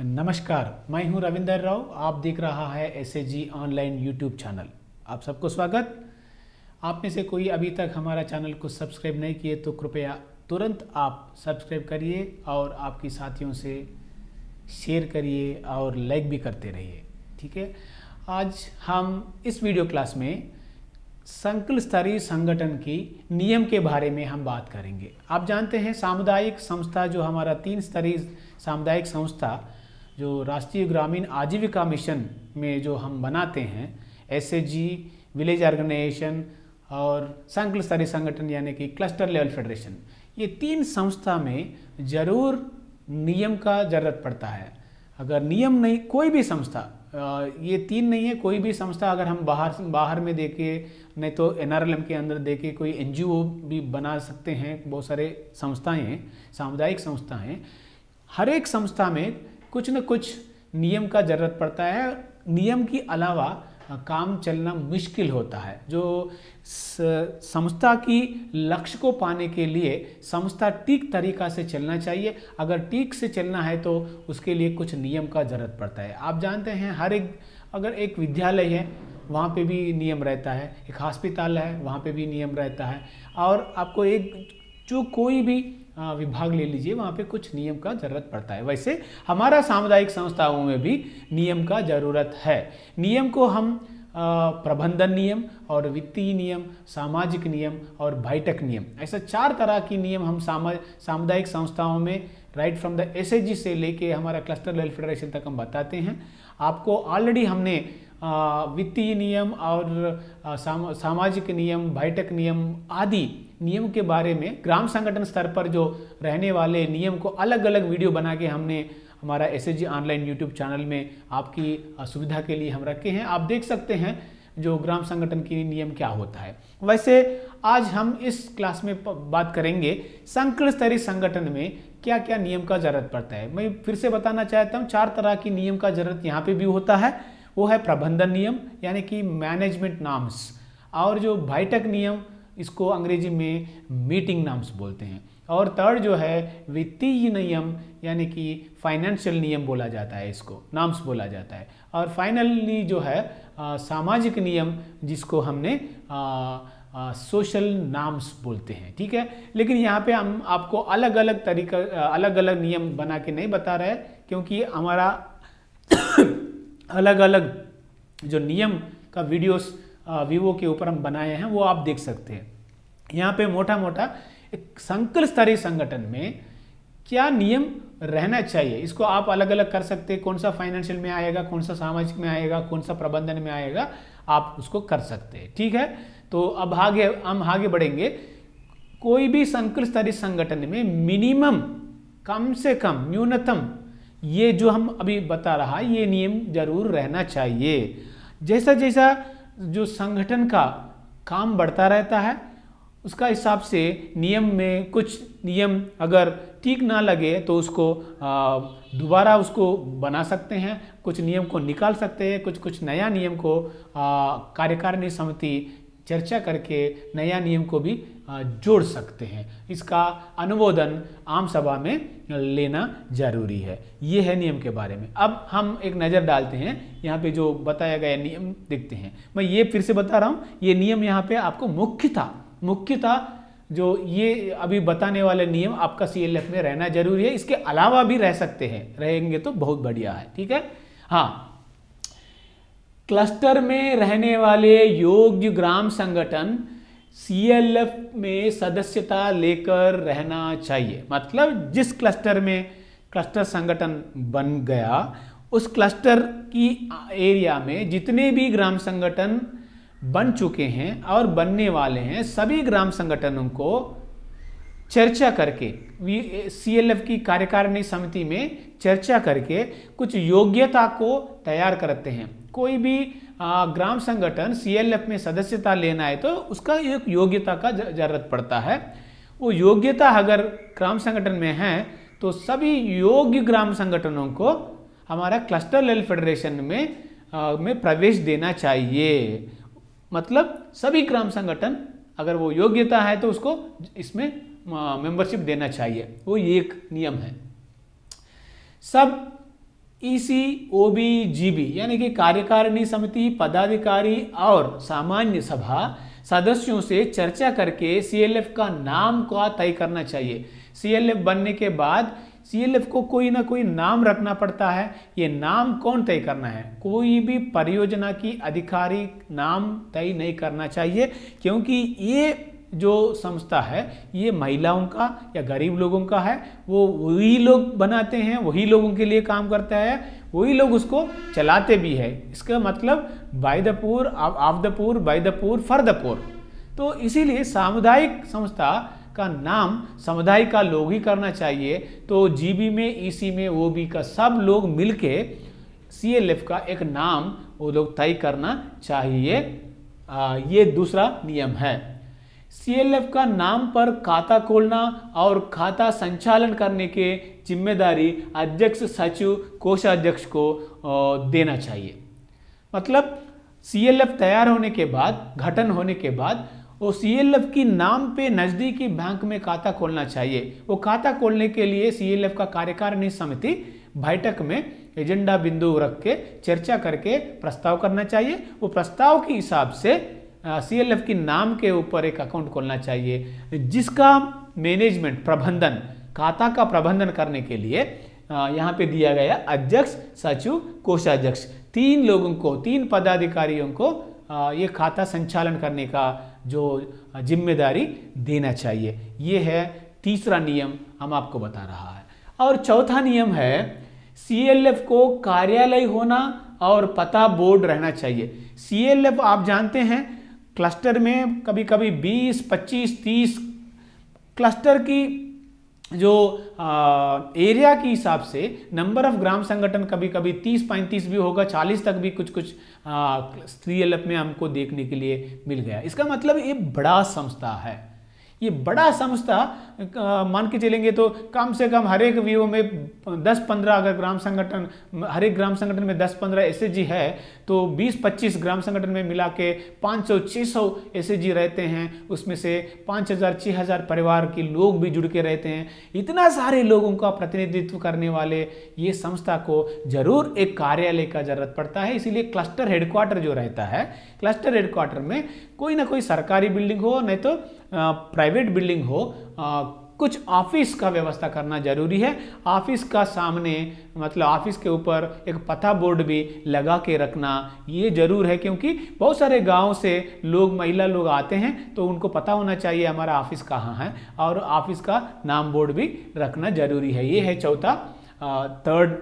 नमस्कार मैं हूं रविंदर राव आप देख रहा है एस ऑनलाइन यूट्यूब चैनल आप सबको स्वागत आप में से कोई अभी तक हमारा चैनल को सब्सक्राइब नहीं किए तो कृपया तुरंत आप सब्सक्राइब करिए और आपकी साथियों से शेयर करिए और लाइक भी करते रहिए ठीक है आज हम इस वीडियो क्लास में संकुल स्तरीय संगठन की नियम के बारे में हम बात करेंगे आप जानते हैं सामुदायिक संस्था जो हमारा तीन स्तरीय सामुदायिक संस्था जो राष्ट्रीय ग्रामीण आजीविका मिशन में जो हम बनाते हैं एस विलेज ऑर्गेनाइजेशन और संकल स्तरीय संगठन यानी कि क्लस्टर लेवल फेडरेशन ये तीन संस्था में ज़रूर नियम का ज़रूरत पड़ता है अगर नियम नहीं कोई भी संस्था ये तीन नहीं है कोई भी संस्था अगर हम बाहर बाहर में देखे नहीं तो एन के अंदर देखे कोई एन भी बना सकते हैं बहुत सारे संस्थाएं हैं सामुदायिक संस्थाएं हर एक संस्था में कुछ न कुछ नियम का ज़रूरत पड़ता है नियम के अलावा काम चलना मुश्किल होता है जो संस्था की लक्ष्य को पाने के लिए संस्था ठीक तरीका से चलना चाहिए अगर ठीक से चलना है तो उसके लिए कुछ नियम का ज़रूरत पड़ता है आप जानते हैं हर एक अगर एक विद्यालय है वहाँ पे भी नियम रहता है एक हॉस्पिटल है वहाँ पे भी नियम रहता है और आपको एक जो कोई भी विभाग ले लीजिए वहाँ पे कुछ नियम का ज़रूरत पड़ता है वैसे हमारा सामुदायिक संस्थाओं में भी नियम का ज़रूरत है नियम को हम प्रबंधन नियम और वित्तीय नियम सामाजिक नियम और बैठक नियम ऐसा चार तरह की नियम हम सामुदायिक संस्थाओं में राइट फ्रॉम द एस से लेके हमारा क्लस्टर लेवल फेडरेशन तक हम बताते हैं आपको ऑलरेडी हमने वित्तीय नियम और सामाजिक नियम बैठक नियम आदि नियम के बारे में ग्राम संगठन स्तर पर जो रहने वाले नियम को अलग अलग वीडियो बना के हमने हमारा एस ऑनलाइन यूट्यूब चैनल में आपकी सुविधा के लिए हम रखे हैं आप देख सकते हैं जो ग्राम संगठन के नियम क्या होता है वैसे आज हम इस क्लास में बात करेंगे संकट स्तरीय संगठन में क्या क्या नियम का जरूरत पड़ता है मैं फिर से बताना चाहता हूँ चार तरह की नियम का जरूरत यहाँ पे भी होता है वो है प्रबंधन नियम यानी कि मैनेजमेंट नाम्स और जो भाईटक नियम इसको अंग्रेजी में मीटिंग नाम्स बोलते हैं और थर्ड जो है वित्तीय नियम यानी कि फाइनेंशियल नियम बोला जाता है इसको नाम्स बोला जाता है और फाइनली जो है आ, सामाजिक नियम जिसको हमने आ, आ, सोशल नाम्स बोलते हैं ठीक है लेकिन यहाँ पे हम आपको अलग अलग तरीका अलग अलग नियम बना के नहीं बता रहे क्योंकि हमारा अलग अलग जो नियम का वीडियोस वीवो के ऊपर हम बनाए हैं वो आप देख सकते हैं यहाँ पे मोटा मोटा एक संकुल स्तरीय संगठन में क्या नियम रहना चाहिए इसको आप अलग अलग कर सकते हैं कौन सा फाइनेंशियल में आएगा कौन सा सामाजिक में आएगा कौन सा प्रबंधन में आएगा आप उसको कर सकते हैं ठीक है तो अब आगे हम आगे बढ़ेंगे कोई भी संकुल स्तरीय संगठन में मिनिमम कम से कम न्यूनतम ये जो हम अभी बता रहा ये नियम जरूर रहना चाहिए जैसा जैसा जो संगठन का काम बढ़ता रहता है उसका हिसाब से नियम में कुछ नियम अगर ठीक ना लगे तो उसको दोबारा उसको बना सकते हैं कुछ नियम को निकाल सकते हैं कुछ कुछ नया नियम को कार्यकारिणी समिति चर्चा करके नया नियम को भी जोड़ सकते हैं इसका अनुमोदन आम सभा में लेना जरूरी है ये है नियम के बारे में अब हम एक नज़र डालते हैं यहाँ पे जो बताया गया नियम देखते हैं मैं ये फिर से बता रहा हूँ ये नियम यहाँ पे आपको मुख्यता मुख्यता जो ये अभी बताने वाले नियम आपका सी में रहना जरूरी है इसके अलावा भी रह सकते हैं रहेंगे तो बहुत बढ़िया है ठीक है हाँ क्लस्टर में रहने वाले योग्य ग्राम संगठन सीएलएफ में सदस्यता लेकर रहना चाहिए मतलब जिस क्लस्टर में क्लस्टर संगठन बन गया उस क्लस्टर की एरिया में जितने भी ग्राम संगठन बन चुके हैं और बनने वाले हैं सभी ग्राम संगठनों को चर्चा करके सी एल एफ की कार्यकारिणी समिति में चर्चा करके कुछ योग्यता को तैयार करते हैं कोई भी ग्राम संगठन सीएलएफ में सदस्यता लेना है तो उसका एक योग्यता का जरूरत पड़ता है वो योग्यता अगर ग्राम संगठन में है तो सभी योग्य ग्राम संगठनों को हमारा क्लस्टर लेवल फेडरेशन में आ, में प्रवेश देना चाहिए मतलब सभी ग्राम संगठन अगर वो योग्यता है तो उसको इसमें मेंबरशिप देना चाहिए वो एक नियम है सब EC O B G B यानी कि कार्यकारिणी समिति पदाधिकारी और सामान्य सभा सदस्यों से चर्चा करके सीएलएफ का नाम का तय करना चाहिए सीएलएफ बनने के बाद सीएलएफ को कोई ना कोई नाम रखना पड़ता है ये नाम कौन तय करना है कोई भी परियोजना की अधिकारी नाम तय नहीं करना चाहिए क्योंकि ये जो संस्था है ये महिलाओं का या गरीब लोगों का है वो वही लोग बनाते हैं वही लोगों के लिए काम करता है वही लोग उसको चलाते भी है इसका मतलब by the poor of the poor by the poor for the poor तो इसीलिए सामुदायिक संस्था का नाम समुदाय का लोग ही करना चाहिए तो जीबी में ईसी e में ओबी का सब लोग मिलके सीएलएफ का एक नाम वो लोग तय करना चाहिए आ, ये दूसरा नियम है सीएलएफ का नाम पर खाता खोलना और खाता संचालन करने के जिम्मेदारी अध्यक्ष सचिव कोषाध्यक्ष को देना चाहिए मतलब सीएलएफ तैयार होने के बाद गठन होने के बाद वो सीएलएफ की नाम पे नज़दीकी बैंक में खाता खोलना चाहिए वो खाता खोलने के लिए सीएलएफ का कार्यकारिणी समिति बैठक में एजेंडा बिंदु रख के चर्चा करके प्रस्ताव करना चाहिए वो प्रस्ताव के हिसाब से सी एल एफ के नाम के ऊपर एक अकाउंट खोलना चाहिए जिसका मैनेजमेंट प्रबंधन खाता का प्रबंधन करने के लिए यहाँ पे दिया गया अध्यक्ष सचिव कोषाध्यक्ष तीन लोगों को तीन पदाधिकारियों को ये खाता संचालन करने का जो जिम्मेदारी देना चाहिए ये है तीसरा नियम हम आपको बता रहा है और चौथा नियम है एफ को कार्यालय होना और पता बोर्ड रहना चाहिए एफ आप जानते हैं क्लस्टर में कभी कभी 20, 25, 30 क्लस्टर की जो आ, एरिया के हिसाब से नंबर ऑफ ग्राम संगठन कभी कभी 30 पैंतीस भी होगा 40 तक भी कुछ कुछ स्त्री एल में हमको देखने के लिए मिल गया इसका मतलब ये बड़ा संस्था है ये बड़ा संस्था मान के चलेंगे तो कम से कम हर एक व्यू में 10-15 अगर ग्राम संगठन हर एक ग्राम संगठन में 10-15 एस है तो 20-25 ग्राम संगठन में मिला के पाँच सौ छः सौ एस रहते हैं उसमें से 5000 6000 परिवार के लोग भी जुड़ के रहते हैं इतना सारे लोगों का प्रतिनिधित्व करने वाले ये संस्था को जरूर एक कार्यालय का जरूरत पड़ता है इसीलिए क्लस्टर हेडक्वार्टर जो रहता है क्लस्टर हेडक्वार्टर में कोई ना कोई सरकारी बिल्डिंग हो नहीं तो प्राइवेट बिल्डिंग हो कुछ ऑफिस का व्यवस्था करना जरूरी है ऑफिस का सामने मतलब ऑफिस के ऊपर एक पता बोर्ड भी लगा के रखना ये जरूर है क्योंकि बहुत सारे गांव से लोग महिला लोग आते हैं तो उनको पता होना चाहिए हमारा ऑफिस कहाँ है और ऑफिस का नाम बोर्ड भी रखना जरूरी है ये है चौथा थर्ड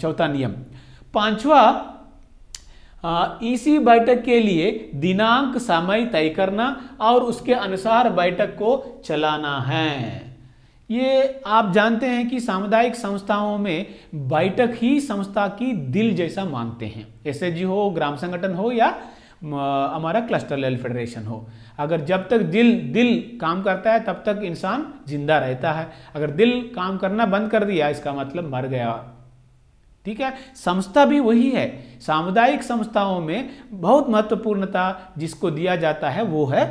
चौथा नियम पांचवा इसी e बैठक के लिए दिनांक समय तय करना और उसके अनुसार बैठक को चलाना है ये आप जानते हैं कि सामुदायिक संस्थाओं में बैठक ही संस्था की दिल जैसा मानते हैं एस हो ग्राम संगठन हो या हमारा क्लस्टर लेवल फेडरेशन हो अगर जब तक दिल दिल काम करता है तब तक इंसान जिंदा रहता है अगर दिल काम करना बंद कर दिया इसका मतलब मर गया ठीक है संस्था भी वही है सामुदायिक संस्थाओं में बहुत महत्वपूर्णता जिसको दिया जाता है वो है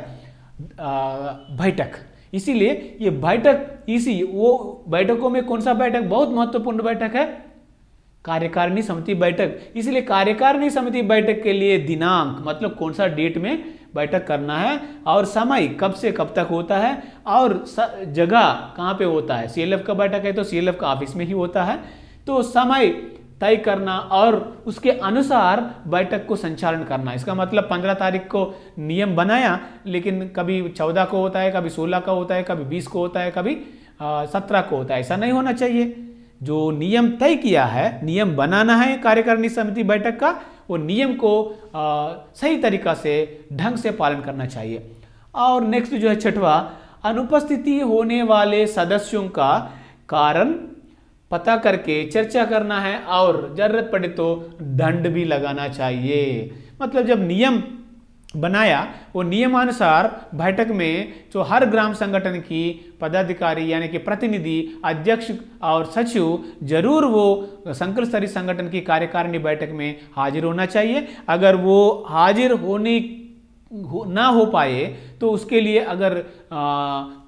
बैठक इसीलिए ये बैठक इसी वो बैठकों में कौन सा बैठक बहुत महत्वपूर्ण बैठक है कार्यकारिणी समिति बैठक इसलिए कार्यकारिणी समिति बैठक के लिए दिनांक मतलब कौन सा डेट में बैठक करना है और समय कब से कब तक होता है और जगह कहाँ पे होता है सीएलएफ का बैठक है तो सीएलएफ का ऑफिस में ही होता है तो समय तय करना और उसके अनुसार बैठक को संचालन करना इसका मतलब पंद्रह तारीख को नियम बनाया लेकिन कभी चौदह को होता है कभी सोलह का होता है कभी बीस को होता है कभी सत्रह को होता है ऐसा नहीं होना चाहिए जो नियम तय किया है नियम बनाना है कार्यकारिणी समिति बैठक का वो नियम को आ, सही तरीका से ढंग से पालन करना चाहिए और नेक्स्ट जो है छठवा अनुपस्थिति होने वाले सदस्यों का कारण पता करके चर्चा करना है और जरूरत पड़े तो दंड भी लगाना चाहिए मतलब जब नियम बनाया वो नियमानुसार बैठक में जो हर ग्राम संगठन की पदाधिकारी यानी कि प्रतिनिधि अध्यक्ष और सचिव जरूर वो संकुल स्तरीय संगठन की कार्यकारिणी बैठक में हाजिर होना चाहिए अगर वो हाजिर होने हो, ना हो पाए तो उसके लिए अगर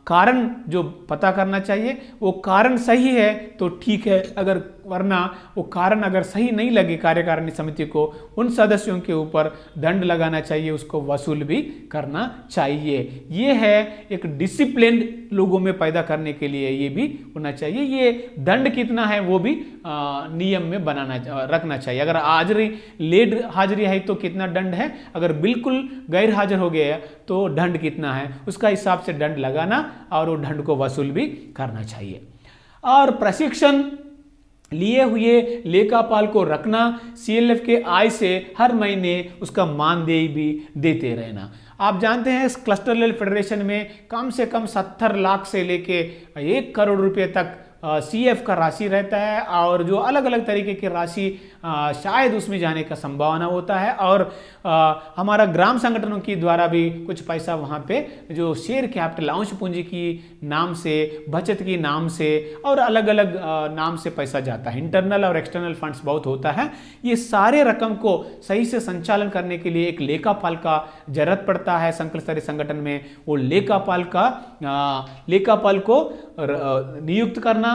कारण जो पता करना चाहिए वो कारण सही है तो ठीक है अगर वरना वो कारण अगर सही नहीं लगे कार्यकारिणी समिति को उन सदस्यों के ऊपर दंड लगाना चाहिए उसको वसूल भी करना चाहिए ये है एक डिसिप्लिन लोगों में पैदा करने के लिए ये भी होना चाहिए ये दंड कितना है वो भी नियम में बनाना रखना चाहिए अगर हाजरी लेट हाजरी है तो कितना दंड है अगर बिल्कुल गैर हाजिर हो गया तो दंड कितना है उसका हिसाब से दंड लगाना और वो दंड को वसूल भी करना चाहिए और प्रशिक्षण लिए हुए लेखापाल को रखना सीएलएफ के आय से हर महीने उसका मानदेय भी देते रहना आप जानते हैं इस क्लस्टर लेवल फेडरेशन में कम से कम सत्तर लाख से लेके एक करोड़ रुपए तक सी एफ का राशि रहता है और जो अलग अलग तरीके की राशि शायद उसमें जाने का संभावना होता है और आ, हमारा ग्राम संगठनों की द्वारा भी कुछ पैसा वहाँ पे जो शेयर कैपिटल अंश पूंजी की नाम से बचत की नाम से और अलग अलग नाम से पैसा जाता है इंटरनल और एक्सटर्नल फंड्स बहुत होता है ये सारे रकम को सही से संचालन करने के लिए एक लेखापाल का जरूरत पड़ता है संकल स्तरीय संगठन में वो लेखापाल का लेखापाल को नियुक्त करना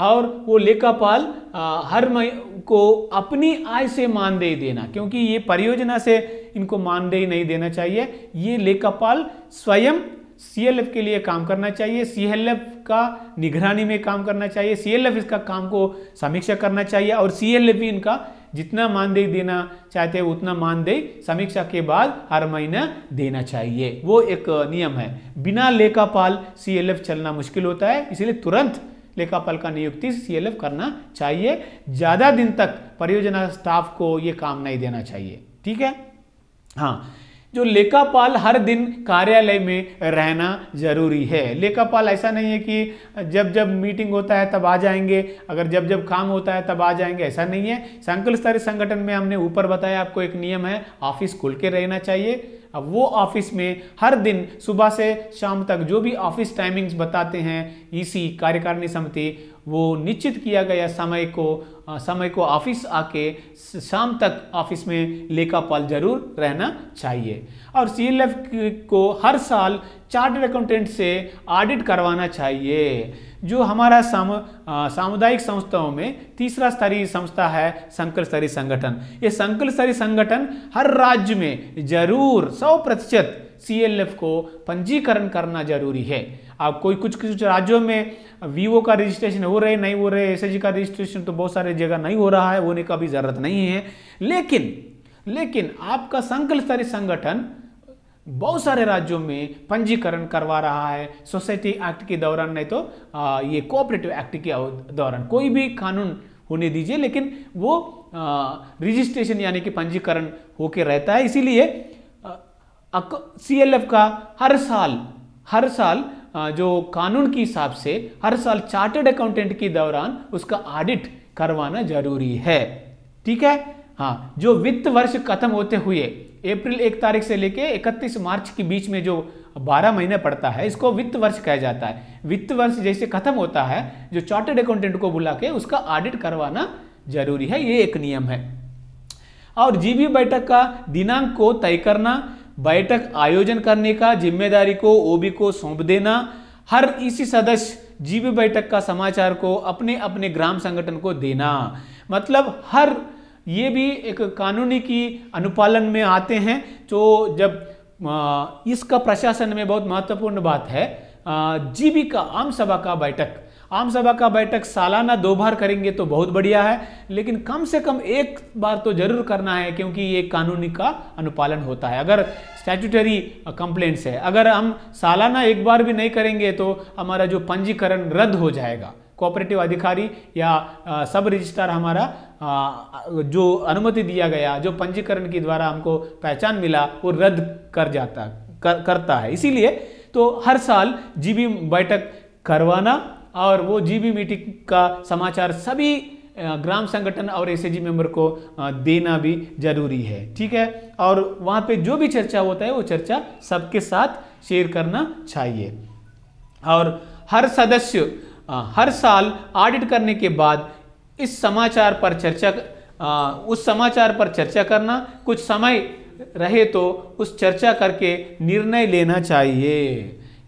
और वो लेखापाल हर को अपनी आय से मानदेय देना क्योंकि ये परियोजना से इनको मानदेय नहीं देना चाहिए ये लेखापाल स्वयं सीएलएफ के लिए काम करना चाहिए सीएलएफ का निगरानी में काम करना चाहिए सीएलएफ इसका काम को समीक्षा करना चाहिए और सीएलएफ भी इनका जितना मानदेय देना चाहते हैं उतना मानदेय समीक्षा के बाद हर महीना देना चाहिए वो एक नियम है बिना लेखापाल सीएलएफ चलना मुश्किल होता है इसलिए तुरंत लेखापाल का नियुक्ति सीएलएफ करना चाहिए ज़्यादा दिन तक परियोजना स्टाफ को ये काम नहीं देना चाहिए ठीक है हाँ जो लेखापाल हर दिन कार्यालय में रहना जरूरी है लेखापाल ऐसा नहीं है कि जब जब मीटिंग होता है तब आ जाएंगे अगर जब जब काम होता है तब आ जाएंगे ऐसा नहीं है संकुल स्तरीय संगठन में हमने ऊपर बताया आपको एक नियम है ऑफिस खुल के रहना चाहिए अब वो ऑफिस में हर दिन सुबह से शाम तक जो भी ऑफिस टाइमिंग्स बताते हैं इसी e कार्यकारिणी समिति वो निश्चित किया गया समय को समय को ऑफिस आके शाम तक ऑफिस में लेखापाल जरूर रहना चाहिए और सी को हर साल चार्टर्ड अकाउंटेंट से ऑडिट करवाना चाहिए जो हमारा साम, सामुदायिक संस्थाओं में तीसरा स्तरीय संस्था है संकल स्तरीय संगठन ये संकल स्तरीय संगठन हर राज्य में जरूर सौ प्रतिशत सी को पंजीकरण करना जरूरी है आप कोई कुछ कुछ राज्यों में वीवो का रजिस्ट्रेशन हो रहे नहीं हो रहे एस का रजिस्ट्रेशन तो बहुत सारे जगह नहीं हो रहा है होने का भी जरूरत नहीं है लेकिन लेकिन आपका संकल स्तरीय संगठन बहुत सारे राज्यों में पंजीकरण करवा रहा है सोसाइटी एक्ट के दौरान नहीं तो आ, ये कोऑपरेटिव एक्ट के दौरान कोई भी कानून होने दीजिए लेकिन वो रजिस्ट्रेशन यानी कि पंजीकरण होके रहता है इसीलिए सी एल एफ का हर साल हर साल आ, जो कानून के हिसाब से हर साल चार्टर्ड अकाउंटेंट के दौरान उसका ऑडिट करवाना जरूरी है ठीक है हाँ जो वित्त वर्ष खत्म होते हुए अप्रैल एक तारीख से लेके 31 मार्च के बीच में जो 12 महीने पड़ता है इसको वित्त वर्ष कहा जाता है वित्त वर्ष जैसे खत्म होता है जो चार्टेड अकाउंटेंट को बुला के उसका ऑडिट करवाना जरूरी है ये एक नियम है और जीवी बैठक का दिनांक को तय करना बैठक आयोजन करने का जिम्मेदारी को ओबी को सौंप देना हर इसी सदस्य जीवी बैठक का समाचार को अपने अपने ग्राम संगठन को देना मतलब हर ये भी एक कानूनी की अनुपालन में आते हैं तो जब इसका प्रशासन में बहुत महत्वपूर्ण बात है का आम सभा का बैठक आम सभा का बैठक सालाना दो बार करेंगे तो बहुत बढ़िया है लेकिन कम से कम एक बार तो जरूर करना है क्योंकि ये कानूनी का अनुपालन होता है अगर स्टैट्यूटरी कंप्लेंट्स है अगर हम सालाना एक बार भी नहीं करेंगे तो हमारा जो पंजीकरण रद्द हो जाएगा कोऑपरेटिव अधिकारी या सब रजिस्ट्रार हमारा जो अनुमति दिया गया जो पंजीकरण के द्वारा हमको पहचान मिला वो रद्द कर जाता कर, करता है इसीलिए तो हर साल जीबी बैठक करवाना और वो जीबी मीटिंग का समाचार सभी ग्राम संगठन और एस मेंबर को देना भी जरूरी है ठीक है और वहाँ पे जो भी चर्चा होता है वो चर्चा सबके साथ शेयर करना चाहिए और हर सदस्य हर साल ऑडिट करने के बाद इस समाचार पर चर्चा उस समाचार पर चर्चा करना कुछ समय रहे तो उस चर्चा करके निर्णय लेना चाहिए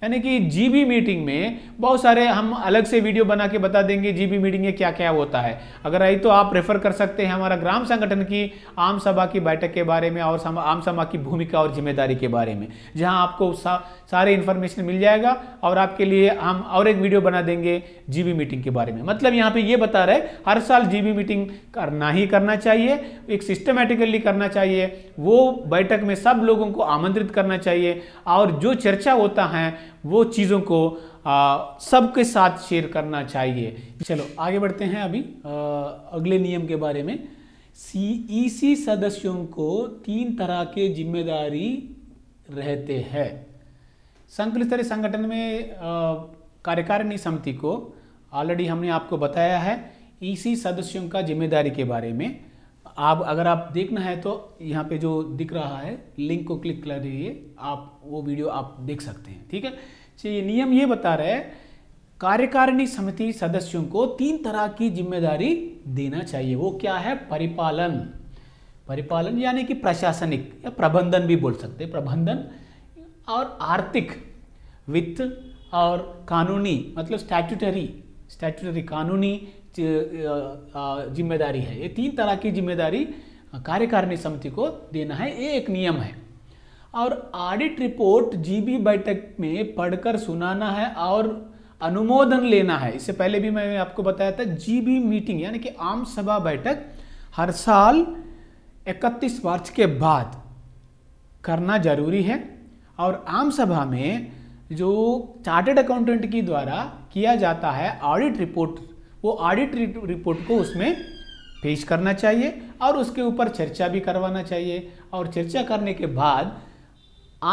यानी कि जीबी मीटिंग में बहुत सारे हम अलग से वीडियो बना के बता देंगे जीबी मीटिंग में क्या क्या होता है अगर आई तो आप रेफर कर सकते हैं हमारा ग्राम संगठन की आम सभा की बैठक के बारे में और आम सभा की भूमिका और जिम्मेदारी के बारे में जहां आपको सा, सारे इन्फॉर्मेशन मिल जाएगा और आपके लिए हम और एक वीडियो बना देंगे जी मीटिंग के बारे में मतलब यहाँ पे ये बता रहे हर साल जी मीटिंग करना ही करना चाहिए एक सिस्टमेटिकली करना चाहिए वो बैठक में सब लोगों को आमंत्रित करना चाहिए और जो चर्चा होता है वो चीज़ों को सबके साथ शेयर करना चाहिए चलो आगे बढ़ते हैं अभी आ, अगले नियम के बारे में सी e सदस्यों को तीन तरह के जिम्मेदारी रहते हैं संकलित स्तरीय संगठन में कार्यकारिणी समिति को ऑलरेडी हमने आपको बताया है ईसी e सदस्यों का जिम्मेदारी के बारे में आप अगर आप देखना है तो यहाँ पे जो दिख रहा है लिंक को क्लिक कर दीजिए आप वो वीडियो आप देख सकते हैं ठीक है चलिए नियम ये बता रहे कार्यकारिणी समिति सदस्यों को तीन तरह की जिम्मेदारी देना चाहिए वो क्या है परिपालन परिपालन यानी कि प्रशासनिक या प्रबंधन भी बोल सकते हैं प्रबंधन और आर्थिक वित्त और कानूनी मतलब स्टैट्यूटरी स्टैट्यूटरी कानूनी जिम्मेदारी है ये तीन तरह की जिम्मेदारी कार्यकारिणी समिति को देना है ये एक नियम है और ऑडिट रिपोर्ट जीबी बैठक में पढ़कर सुनाना है और अनुमोदन लेना है इससे पहले भी मैं आपको बताया था जीबी मीटिंग यानी कि आम सभा बैठक हर साल 31 मार्च के बाद करना जरूरी है और आम सभा में जो चार्टेड अकाउंटेंट की द्वारा किया जाता है ऑडिट रिपोर्ट वो ऑडिट रिपोर्ट को उसमें पेश करना चाहिए और उसके ऊपर चर्चा भी करवाना चाहिए और चर्चा करने के बाद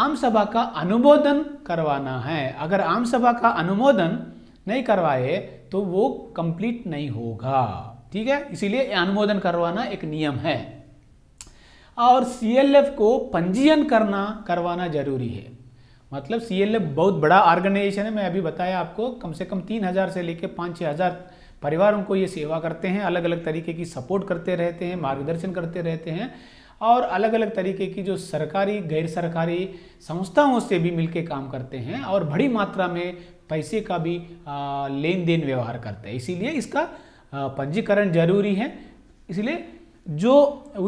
आम सभा का अनुमोदन करवाना है अगर आम सभा का अनुमोदन नहीं करवाए तो वो कंप्लीट नहीं होगा ठीक है इसीलिए अनुमोदन करवाना एक नियम है और सीएलएफ को पंजीयन करना करवाना जरूरी है मतलब सीएलएफ बहुत बड़ा ऑर्गेनाइजेशन है मैं अभी बताया आपको कम से कम तीन हज़ार से लेकर पाँच छः हज़ार परिवार उनको ये सेवा करते हैं अलग अलग तरीके की सपोर्ट करते रहते हैं मार्गदर्शन करते रहते हैं और अलग अलग तरीके की जो सरकारी गैर सरकारी संस्थाओं से भी मिलकर काम करते हैं और बड़ी मात्रा में पैसे का भी लेन देन व्यवहार करते हैं इसीलिए इसका पंजीकरण जरूरी है इसलिए जो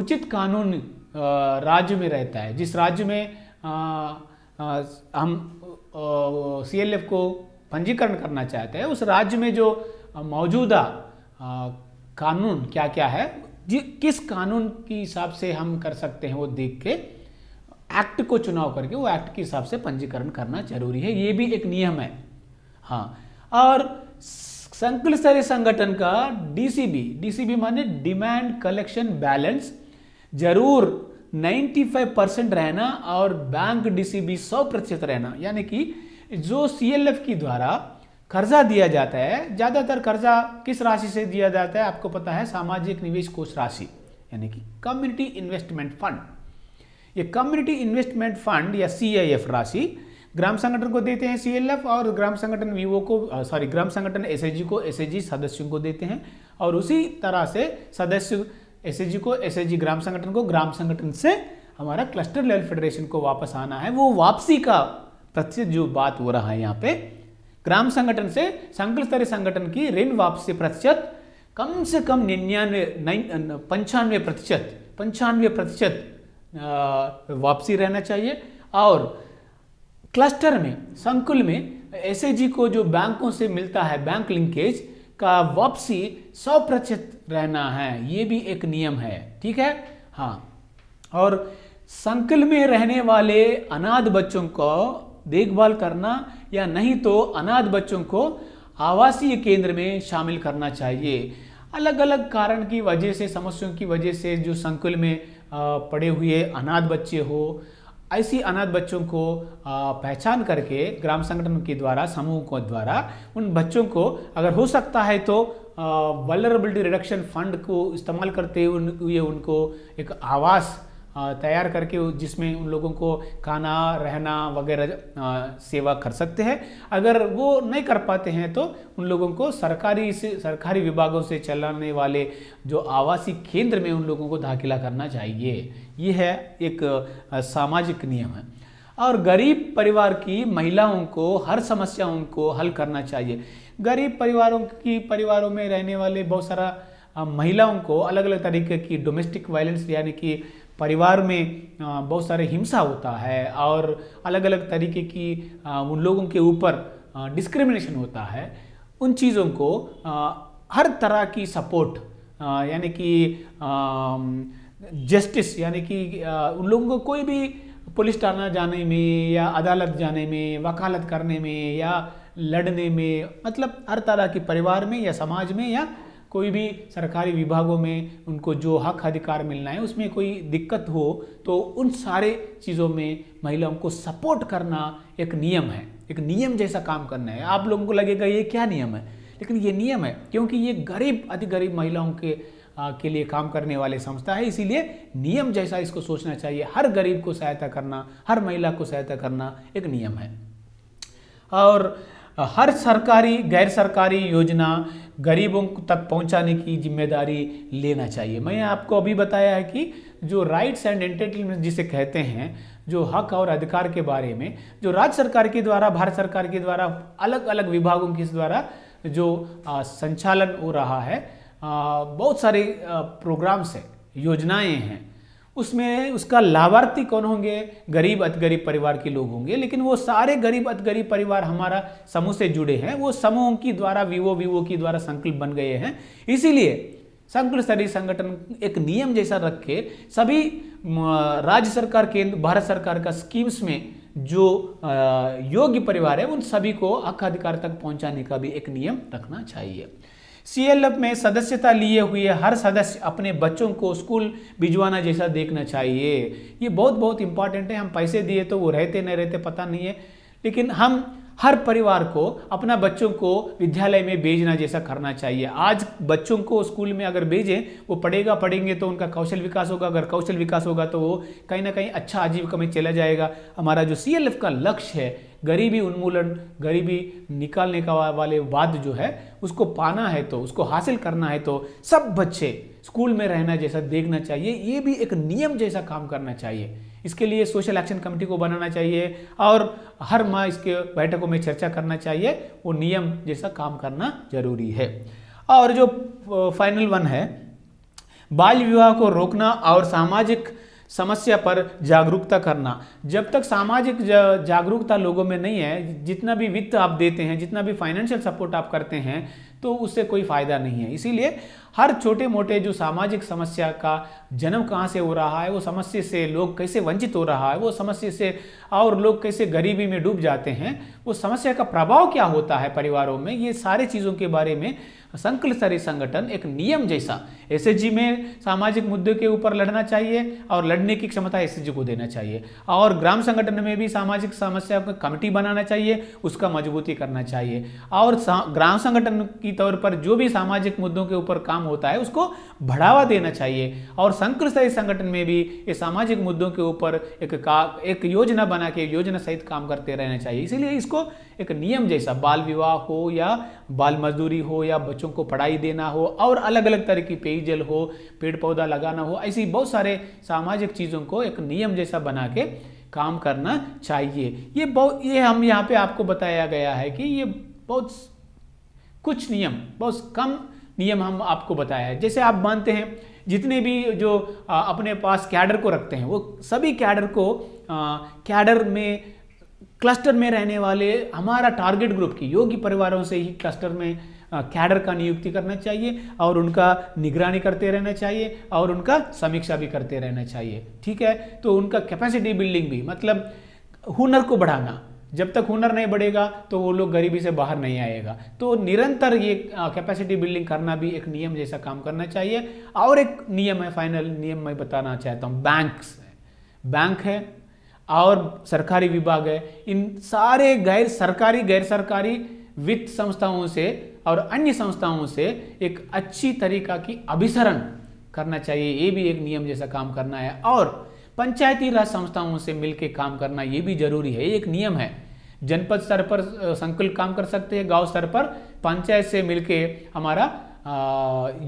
उचित कानून राज्य में रहता है जिस राज्य में हम सी एल एफ को पंजीकरण करना चाहते हैं उस राज्य में जो मौजूदा कानून क्या क्या है किस कानून के हिसाब से हम कर सकते हैं वो देख के एक्ट को चुनाव करके वो एक्ट के हिसाब से पंजीकरण करना जरूरी है ये भी एक नियम है हाँ और संकुल स्तरीय संगठन का डीसीबी डीसीबी माने डिमांड कलेक्शन बैलेंस जरूर 95 परसेंट रहना और बैंक डीसीबी 100 प्रतिशत रहना यानी कि जो सीएलएफ की द्वारा कर्जा दिया जाता है ज़्यादातर कर्जा किस राशि से दिया जाता है आपको पता है सामाजिक निवेश कोष राशि यानी कि कम्युनिटी इन्वेस्टमेंट फंड ये कम्युनिटी इन्वेस्टमेंट फंड या सी राशि ग्राम संगठन को देते हैं एफ और ग्राम संगठन वीवो को सॉरी ग्राम संगठन एसएचजी को जी सदस्यों को देते हैं और उसी तरह से सदस्य जी को जी ग्राम संगठन को ग्राम संगठन से हमारा क्लस्टर लेवल फेडरेशन को वापस आना है वो वापसी का तथ्य जो बात हो रहा है यहाँ पे ग्राम संगठन से संकल स्तरीय संगठन की ऋण वापसी प्रतिशत कम से कम निन्यानवे पंचानवे प्रतिशत पंचानवे प्रतिशत वापसी रहना चाहिए और क्लस्टर में संकुल में एस को जो बैंकों से मिलता है बैंक लिंकेज का वापसी सौ प्रतिशत रहना है ये भी एक नियम है ठीक है हाँ और संकुल में रहने वाले अनाथ बच्चों को देखभाल करना या नहीं तो अनाथ बच्चों को आवासीय केंद्र में शामिल करना चाहिए अलग अलग कारण की वजह से समस्याओं की वजह से जो संकुल में पड़े हुए अनाथ बच्चे हो ऐसी अनाथ बच्चों को पहचान करके ग्राम संगठन के द्वारा समूह को द्वारा उन बच्चों को अगर हो सकता है तो वलरबिलिटी रिडक्शन फंड को इस्तेमाल करते हुए उन, उनको एक आवास तैयार करके जिसमें उन लोगों को खाना रहना वगैरह सेवा कर सकते हैं अगर वो नहीं कर पाते हैं तो उन लोगों को सरकारी से सरकारी विभागों से चलाने वाले जो आवासीय केंद्र में उन लोगों को दाखिला करना चाहिए ये है एक सामाजिक नियम है और गरीब परिवार की महिलाओं को हर समस्या उनको हल करना चाहिए गरीब परिवारों की परिवारों में रहने वाले बहुत सारा महिलाओं को अलग अलग तरीके की डोमेस्टिक वायलेंस यानी कि परिवार में बहुत सारे हिंसा होता है और अलग अलग तरीके की उन लोगों के ऊपर डिस्क्रिमिनेशन होता है उन चीज़ों को हर तरह की सपोर्ट यानी कि जस्टिस यानी कि उन लोगों को कोई भी पुलिस थाना जाने में या अदालत जाने में वकालत करने में या लड़ने में मतलब हर तरह की परिवार में या समाज में या कोई भी सरकारी विभागों में उनको जो हक अधिकार मिलना है उसमें कोई दिक्कत हो तो उन सारे चीज़ों में महिलाओं को सपोर्ट करना एक नियम है एक नियम जैसा काम करना है आप लोगों को लगेगा ये क्या नियम है लेकिन ये नियम है क्योंकि ये गरीब अति गरीब महिलाओं के आ, के लिए काम करने वाले संस्था है इसीलिए नियम जैसा इसको सोचना चाहिए हर गरीब को सहायता करना हर महिला को सहायता करना एक नियम है और हर सरकारी गैर सरकारी योजना गरीबों तक पहुंचाने की जिम्मेदारी लेना चाहिए मैं आपको अभी बताया है कि जो राइट्स एंड एंटरटेनमेंट जिसे कहते हैं जो हक और अधिकार के बारे में जो राज्य सरकार के द्वारा भारत सरकार के द्वारा अलग अलग विभागों के द्वारा जो आ, संचालन हो रहा है आ, बहुत सारे प्रोग्राम्स हैं योजनाएँ हैं उसमें उसका लाभार्थी कौन होंगे गरीब अत गरीब परिवार के लोग होंगे लेकिन वो सारे गरीब अत गरीब परिवार हमारा समूह से जुड़े हैं वो समूह की द्वारा विवो विवो की द्वारा संकल्प बन गए हैं इसीलिए संकल्प स्तरीय संगठन एक नियम जैसा रख के सभी राज्य सरकार केंद्र भारत सरकार का स्कीम्स में जो योग्य परिवार है उन सभी को अखाधिकार अधिकार तक पहुंचाने का भी एक नियम रखना चाहिए सीएलएफ में सदस्यता लिए हुए हर सदस्य अपने बच्चों को स्कूल भिजवाना जैसा देखना चाहिए ये बहुत बहुत इंपॉर्टेंट है हम पैसे दिए तो वो रहते नहीं रहते पता नहीं है लेकिन हम हर परिवार को अपना बच्चों को विद्यालय में भेजना जैसा करना चाहिए आज बच्चों को स्कूल में अगर भेजें वो पढ़ेगा पढ़ेंगे तो उनका कौशल विकास होगा अगर कौशल विकास होगा तो वो कहीं ना कहीं अच्छा आजीविका में चला जाएगा हमारा जो सी का लक्ष्य है गरीबी उन्मूलन गरीबी निकालने का वाले वाद जो है उसको पाना है तो उसको हासिल करना है तो सब बच्चे स्कूल में रहना जैसा देखना चाहिए ये भी एक नियम जैसा काम करना चाहिए इसके लिए सोशल एक्शन कमेटी को बनाना चाहिए और हर माह इसके बैठकों में चर्चा करना चाहिए वो नियम जैसा काम करना जरूरी है और जो फाइनल वन है बाल विवाह को रोकना और सामाजिक समस्या पर जागरूकता करना जब तक सामाजिक जागरूकता लोगों में नहीं है जितना भी वित्त आप देते हैं जितना भी फाइनेंशियल सपोर्ट आप करते हैं तो उससे कोई फ़ायदा नहीं है इसीलिए हर छोटे मोटे जो सामाजिक समस्या का जन्म कहाँ से हो रहा है वो समस्या से लोग कैसे वंचित हो रहा है वो समस्या से और लोग कैसे गरीबी में डूब जाते हैं वो समस्या का प्रभाव क्या होता है परिवारों में ये सारे चीज़ों के बारे में संकलसरी संगठन एक नियम जैसा एस में सामाजिक मुद्दों के ऊपर लड़ना चाहिए और लड़ने की क्षमता एस को देना चाहिए और ग्राम संगठन में भी सामाजिक समस्या का कमिटी बनाना चाहिए उसका मजबूती करना चाहिए और ग्राम संगठन की तौर पर जो भी सामाजिक मुद्दों के ऊपर काम होता है उसको बढ़ावा देना चाहिए और संकलसरी संगठन में भी ये सामाजिक मुद्दों के ऊपर एक का एक योजना बना के योजना सहित काम करते रहना चाहिए इसीलिए इसको एक नियम जैसा बाल विवाह हो या बाल मजदूरी हो या बच्चों को पढ़ाई देना हो और अलग अलग तरह की पेयजल हो पेड़ पौधा लगाना हो ऐसी बहुत सारे सामाजिक चीज़ों को एक नियम जैसा बना के काम करना चाहिए ये बहुत ये हम यहाँ पे आपको बताया गया है कि ये बहुत कुछ नियम बहुत कम नियम हम आपको बताया है जैसे आप मानते हैं जितने भी जो अपने पास कैडर को रखते हैं वो सभी कैडर को कैडर में क्लस्टर में रहने वाले हमारा टारगेट ग्रुप की योग्य परिवारों से ही क्लस्टर में कैडर का नियुक्ति करना चाहिए और उनका निगरानी करते रहना चाहिए और उनका समीक्षा भी करते रहना चाहिए ठीक है तो उनका कैपेसिटी बिल्डिंग भी मतलब हुनर को बढ़ाना जब तक हुनर नहीं बढ़ेगा तो वो लोग गरीबी से बाहर नहीं आएगा तो निरंतर ये कैपेसिटी बिल्डिंग करना भी एक नियम जैसा काम करना चाहिए और एक नियम है फाइनल नियम मैं बताना चाहता हूँ बैंक्स बैंक है और सरकारी विभाग है इन सारे गैर सरकारी गैर सरकारी वित्त संस्थाओं से और अन्य संस्थाओं से एक अच्छी तरीका की अभिसरण करना चाहिए ये भी एक नियम जैसा काम करना है और पंचायती राज संस्थाओं से मिलकर काम करना ये भी जरूरी है एक नियम है जनपद स्तर पर संकुल काम कर सकते हैं गांव स्तर पर पंचायत से मिलके हमारा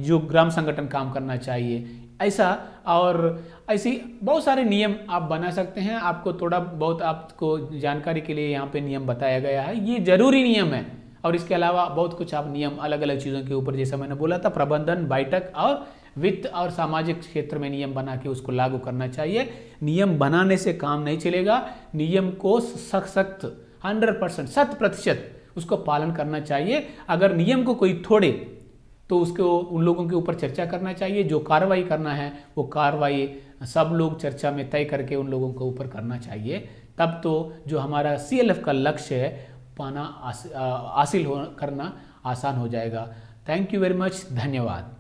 जो ग्राम संगठन काम करना चाहिए ऐसा और ऐसी बहुत सारे नियम आप बना सकते हैं आपको थोड़ा बहुत आपको जानकारी के लिए यहाँ पे नियम बताया गया है ये जरूरी नियम है और इसके अलावा बहुत कुछ आप नियम अलग अलग चीज़ों के ऊपर जैसा मैंने बोला था प्रबंधन बैठक और वित्त और सामाजिक क्षेत्र में नियम बना के उसको लागू करना चाहिए नियम बनाने से काम नहीं चलेगा नियम को सख्त सख्त हंड्रेड परसेंट शत प्रतिशत उसको पालन करना चाहिए अगर नियम को कोई थोड़े तो उसको उन लोगों के ऊपर चर्चा करना चाहिए जो कार्रवाई करना है वो कार्रवाई सब लोग चर्चा में तय करके उन लोगों के ऊपर करना चाहिए तब तो जो हमारा सी का लक्ष्य है पाना हासिल हो करना आसान हो जाएगा थैंक यू वेरी मच धन्यवाद